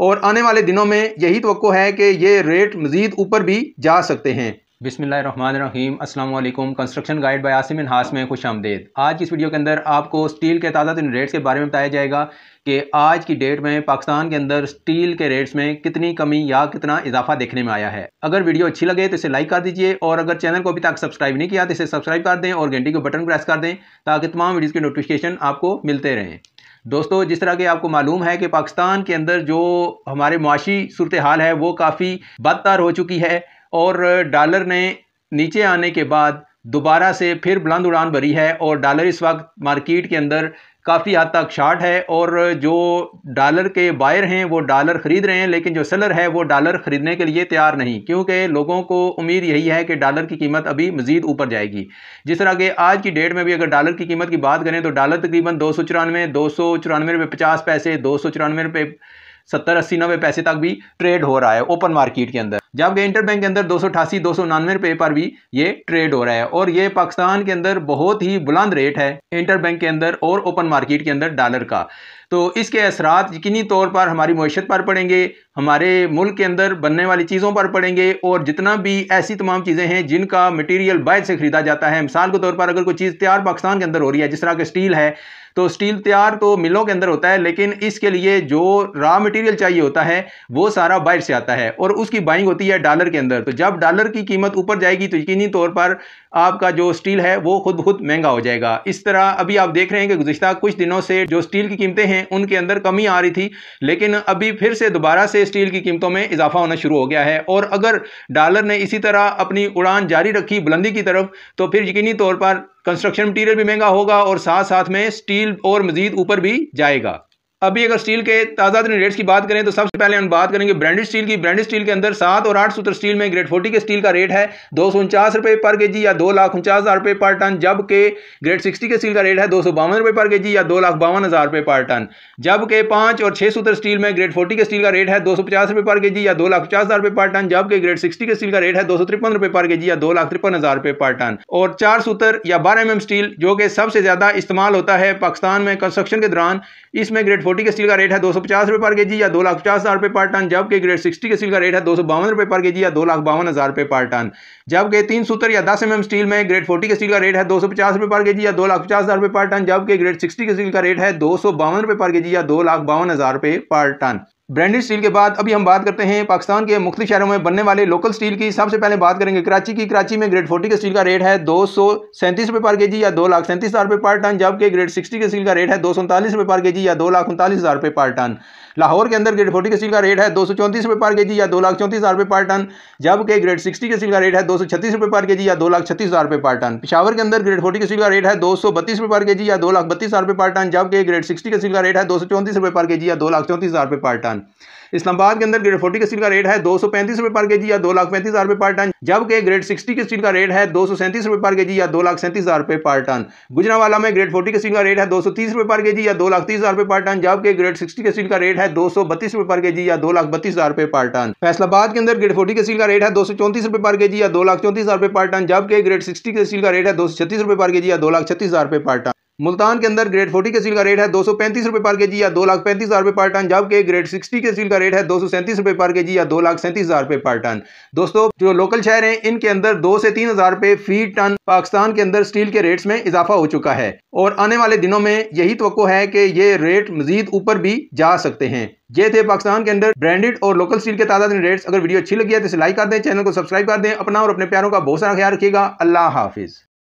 और आने वाले दिनों में यही तो है कि ये रेट मज़ीद ऊपर भी जा सकते हैं बिसमीम अल्लाम कंस्ट्रक्शन गाइड बाय आसिम हास में खुश आमदेद आज की इस वीडियो के अंदर आपको स्टील के ताज़ा तीन रेट्स के बारे में बताया जाएगा कि आज की डेट में पाकिस्तान के अंदर स्टील के रेट्स में कितनी कमी या कितना इजाफा देखने में आया है अगर वीडियो अच्छी लगे तो इसे लाइक कर दीजिए और अगर चैनल को अभी तक सब्सक्राइब नहीं किया तो इसे सब्सक्राइब कर दें और घंटी को बटन प्रेस कर दें ताकि तमाम वीडियोज़ के नोटिफिकेशन आपको मिलते रहें दोस्तों जिस तरह के आपको मालूम है कि पाकिस्तान के अंदर जो हमारे मुआशी सूरत हाल है वो काफ़ी बदतार हो चुकी है और डॉलर ने नीचे आने के बाद दोबारा से फिर बुलंद उड़ान भरी है और डॉलर इस वक्त मार्केट के अंदर काफ़ी हद तक शार्ट है और जो डॉलर के बायर हैं वो डॉलर ख़रीद रहे हैं लेकिन जो सेलर है वो डॉलर ख़रीदने के लिए तैयार नहीं क्योंकि लोगों को उम्मीद यही है कि डॉलर की कीमत अभी मज़ीद ऊपर जाएगी जिस तरह के आज की डेट में भी अगर डॉलर की कीमत की बात करें तो डॉलर तकरीबन दो सौ चौरानवे दो सौ चौरानवे रुपये पचास पैसे दो सौ चौरानवे रुपये सत्तर अस्सी नब्बे पैसे तक भी ट्रेड हो रहा है ओपन मार्केट के अंदर जबकि बैंक के अंदर दो सौ अठासी दो सौ नानवे रुपये पर भी ये ट्रेड हो रहा है और ये पाकिस्तान के अंदर बहुत ही बुलंद रेट है इंटर बैंक के अंदर और ओपन मार्केट के अंदर डॉलर का तो इसके असरात यकीनी तौर पर हमारी मीशत पर पड़ेंगे हमारे मुल्क के अंदर बनने वाली चीज़ों पर पड़ेंगे और जितना भी ऐसी तमाम चीज़ें हैं जिनका मटेरियल बाहर से ख़रीदा जाता है मिसाल के तौर पर अगर कोई चीज़ तैयार पाकिस्तान के अंदर हो रही है जिस तरह का स्टील है तो स्टील तैयार तो मिलों के अंदर होता है लेकिन इसके लिए जो रॉ मटेरियल चाहिए होता है वो सारा बाहर से आता है और उसकी बाइंग होती है डॉलर के अंदर तो जब डॉलर की कीमत ऊपर जाएगी तो यकीनी तौर पर आपका जो स्टील है वो खुद बहुत महंगा हो जाएगा इस तरह अभी आप देख रहे हैं कि गुजशत कुछ दिनों से जो स्टील की कीमतें हैं उनके अंदर कमी आ रही थी लेकिन अभी फिर से दोबारा से से स्टील की कीमतों में इजाफा होना शुरू हो गया है और अगर डॉलर ने इसी तरह अपनी उड़ान जारी रखी बुलंदी की तरफ तो फिर यकीनी तौर पर कंस्ट्रक्शन मटीरियल भी महंगा होगा और साथ साथ में स्टील और मज़ीद ऊपर भी जाएगा अभी अगर स्टील के ताज़ा दिन रेट्स की बात करें तो सबसे पहले हम बात करेंगे ब्रांडेड स्टील की ब्रांडेड स्टील के अंदर सात और आठ सूत्र स्टील में ग्रेड फोर्टी के स्टील का रेट है दो सौ उनचास रुपये पर के जी या दो लाख उनचास हज़ार रुपये पर टन जबकि ग्रेड सिक्सटी के स्टील का रेट है दो सौ बावन रुपये पर के जी या दो लाख बावन हज़ार रुपये पर टन जबकि पाँच और छः सूत्र स्टील में ग्रेड फोर्टी के स्टील का रेट है दो सौ पचास रुपये पर के जी या दो लाख पचास हज़ार रुपये पर टन जबकि ग्रेड सिक्सटी के स्टील का रेट है दो सौ तिरपन रुपये पर के जी या दो लाख तिरपन हज़ार रुपये पर टन और चार सूत्र या बारह एम एम स्टील जो कि सबसे ज़्यादा इस्तेमाल होता है पाकिस्तान में कंस्ट्रक्शन के दौरान इसमें ग्रेड फोर्टी के स्टील का रेट है दो सौ पचास रुपये पर के जी या दो लाख पचास हज़ार रुपये पर टन जबकि ग्रेड सिक्सटी के स्टील का रेट है दो सौ बावन रुपये पर के जी या दो लाख बावन हज़ार रुपये पर टन जबकि तीन सूत्र या दस एम एम स्टील में ग्रेड फोर्टी के स्टील का रेट है दो सौ पचास रुपये पर के जी या दो लाख पचास हज़ार रुपये पर टन जबकि ग्रेड सिक्सटी के स्टील का रेट है दो सौ बावन रुपये पर के जी या दो लाख बावन हज़ार रुपये पर टन ब्रांडेड स्टील के बाद अभी हम बात करते हैं पाकिस्तान के मुख्तु शहरों में बनने वाले लोकल स्टील की सबसे पहले बात करेंगे कराची की कराची में ग्रेड फोर्टी के स्टील का रेट है दो सौ सैंतीस रुपये पर के जी या दो लाख सैंतीस हज़ार रुपये पर टन जबकि ग्रेड सिक्सटी के स्टील का रेट है दो सौ उनतालीस रुपये पर के जी या दो लाख उनतालीस हज़ार रुपये पर टन लाहौर के अंदर ग्रेड फोर्टी के स्टील का रेट है दो सौ चौंतीस रुपये पर के जी या दो लाख चौंतीस हज़ार रुपये पर टन जबकि ग्रेड सिक्सटी के स्टील का रेट है दो सौ छत्तीस रुपये पर के जी या दो लाख छत्तीस हज़ार रुपये पर टन पिशावर के अंदर ग्रेड फोर्टी के स्टील का रेट है दो सौ बत्तीस रुपये पर के जी या दो लाख बत्तीस हज़ार रुपये पर टन जबकि ग्रेड सिक्सटी के स्टील का रेट है दो सौ चौंतीस रुपये पर के जी या दो लाख चौंतीस हज़ार रुपये पर टन टन इस्लामाबाद के अंदर ग्रेड फोर्टी के स्टील का रेट है दो सौ पैंतीस रुपये पर के जी या दो लाख पैंतीस हज़ार रुपये पर टन जबकि ग्रेड सिक्सटी के स्टील का रेट है दो सौ सैंतीस रुपये पर के जी या दो लाख सैंतीस हज़ार रुपये पर टन गुजरावाला में ग्रेड फोर्टी के स्टील का रेट है दो सौ तीस रुपये पर के जी या दो लाख तीस हज़ार रुपये पर टन जबकि ग्रेड सिक्सटी के स्टील का रेट है दो सौ बत्तीस रुपये पर के जी या दो लाख बत्तीस हज़ार रुपये पर टन फैसलाबाद के अंदर ग्रेड फोर्टी के स्टील का रेट है दो सौ चौंतीस रुपये पर के जी या दो लाख चौंतीस हज़ार रुपये पर टन जबकि ग्रेड सिक्सटी के स्टील का रेट है दो सौ छत्तीस रुपये पर के जी या दो लाख छत्तीस हज़ार रुपये पर टन मुल्तान के अंदर ग्रेड फोर्टी के सील का रेट है दो सौ पैंतीस रुपये पर के जी या दो लाख पैंतीस हज़ार रुपये पर टन जबकि ग्रेड सिक्सटी के सील का रेट है दो सौ सैंतीस रुपये पर के जी या दो लाख सैंतीस हज़ार रुपये पर टन दोस्तों जो लोकल शहर हैं इनके अंदर दो से तीन हज़ार रुपये फी टन पाकिस्तान के अंदर स्टील के रेट्स में इजाफा हो चुका है और आने वाले दिनों में यही तो है कि ये रेट मजीद ऊपर भी जा सकते हैं ये थे पाकिस्तान के अंदर ब्रांडेड और लोकल स्टील के तादाद में रेट्स अगर वीडियो अच्छी लगी है तो इसे लाइक कर दें चैनल को सब्सक्राइब कर दें अपना और अपने प्यारों का बहुत सारा ख्याल रखिएगा अल्लाह हाफिज़